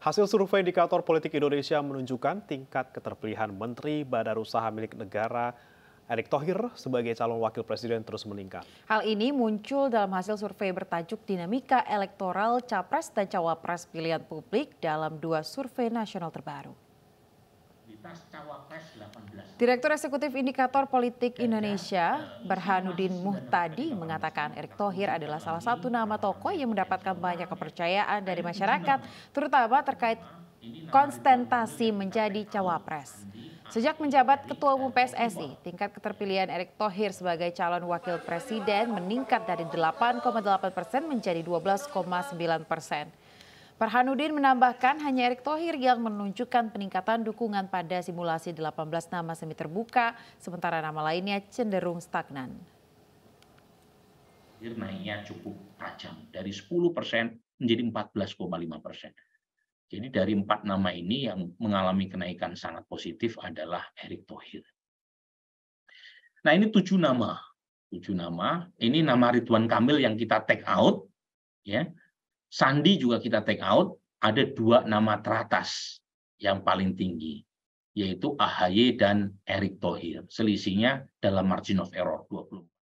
Hasil survei indikator politik Indonesia menunjukkan tingkat keterpilihan Menteri Badan Usaha milik negara Erick Thohir sebagai calon wakil presiden terus meningkat. Hal ini muncul dalam hasil survei bertajuk Dinamika Elektoral Capres dan Cawapres Pilihan Publik dalam dua survei nasional terbaru. Direktur Eksekutif Indikator Politik Indonesia, eh, Berhanuddin Muhtadi, mengatakan Erick Thohir adalah salah satu nama tokoh yang mendapatkan banyak kepercayaan dari masyarakat, terutama terkait konstentasi menjadi cawapres. Sejak menjabat Ketua Umum PSSI, tingkat keterpilihan Erick Thohir sebagai calon wakil presiden meningkat dari 8,8 persen menjadi 12,9 persen. Farhanuddin menambahkan hanya Erick Thohir yang menunjukkan peningkatan dukungan pada simulasi 18 nama semi terbuka, sementara nama lainnya cenderung stagnan. Thohir Naiknya cukup tajam, dari 10 persen menjadi 14,5 persen. Jadi dari empat nama ini yang mengalami kenaikan sangat positif adalah Erick Thohir. Nah ini tujuh nama, tujuh nama. Ini nama Ridwan Kamil yang kita take out, ya Sandi juga kita take out, ada dua nama teratas yang paling tinggi, yaitu AHY dan Erick Thohir. Selisihnya dalam margin of error 20.